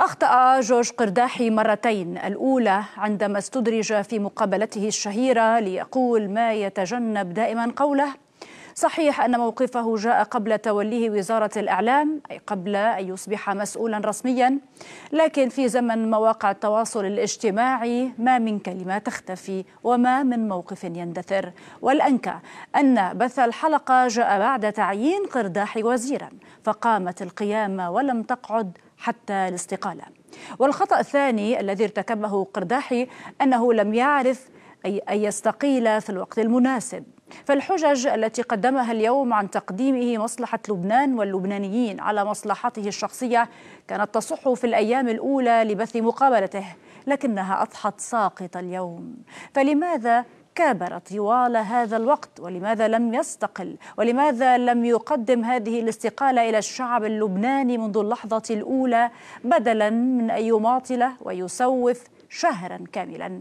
أخطأ جورج قرداحي مرتين الأولى عندما استدرج في مقابلته الشهيرة ليقول ما يتجنب دائما قوله صحيح أن موقفه جاء قبل توليه وزارة الإعلام أي قبل أن يصبح مسؤولا رسميا لكن في زمن مواقع التواصل الاجتماعي ما من كلمة تختفي وما من موقف يندثر والأنكى أن بث الحلقة جاء بعد تعيين قرداحي وزيرا فقامت القيامة ولم تقعد حتى الاستقالة والخطأ الثاني الذي ارتكبه قرداحي أنه لم يعرف أي أن يستقيل في الوقت المناسب فالحجج التي قدمها اليوم عن تقديمه مصلحة لبنان واللبنانيين على مصلحته الشخصية كانت تصح في الأيام الأولى لبث مقابلته لكنها أضحت ساقطة اليوم فلماذا كابر طوال هذا الوقت ولماذا لم يستقل ولماذا لم يقدم هذه الاستقالة إلى الشعب اللبناني منذ اللحظة الأولى بدلا من أن يماطل ويسوف شهرا كاملا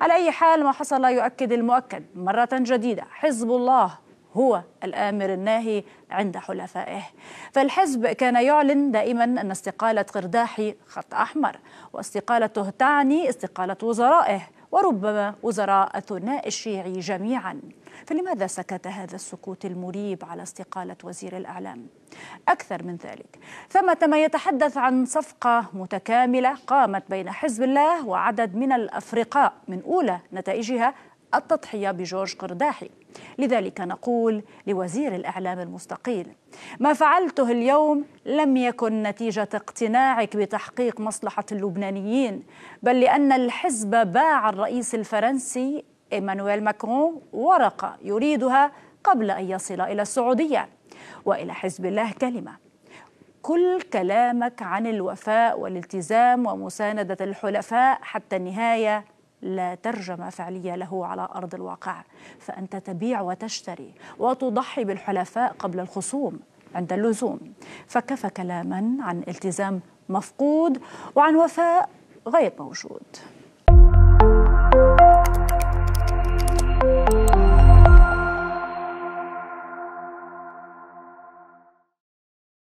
على أي حال ما حصل يؤكد المؤكد مرة جديدة حزب الله هو الآمر الناهي عند حلفائه فالحزب كان يعلن دائما أن استقالة قرداحي خط أحمر واستقالته تعني استقالة وزرائه وربما وزراء الثناء الشيعي جميعا فلماذا سكت هذا السكوت المريب على استقالة وزير الإعلام؟ أكثر من ذلك ثمة ما يتحدث عن صفقة متكاملة قامت بين حزب الله وعدد من الأفرقاء من أولى نتائجها التضحية بجورج قرداحي لذلك نقول لوزير الإعلام المستقيل ما فعلته اليوم لم يكن نتيجة اقتناعك بتحقيق مصلحة اللبنانيين بل لأن الحزب باع الرئيس الفرنسي إيمانويل ماكرون ورقة يريدها قبل أن يصل إلى السعودية وإلى حزب الله كلمة كل كلامك عن الوفاء والالتزام ومساندة الحلفاء حتى النهاية لا ترجمة فعلية له على أرض الواقع فأنت تبيع وتشتري وتضحي بالحلفاء قبل الخصوم عند اللزوم فكفى كلاما عن التزام مفقود وعن وفاء غير موجود